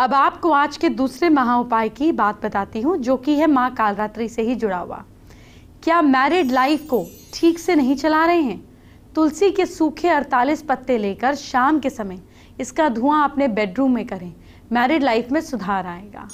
अब आपको आज के दूसरे महा उपाय की बात बताती हूँ जो कि है माँ कालरात्रि से ही जुड़ा हुआ क्या मैरिड लाइफ को ठीक से नहीं चला रहे हैं तुलसी के सूखे 48 पत्ते लेकर शाम के समय इसका धुआं अपने बेडरूम में करें मैरिड लाइफ में सुधार आएगा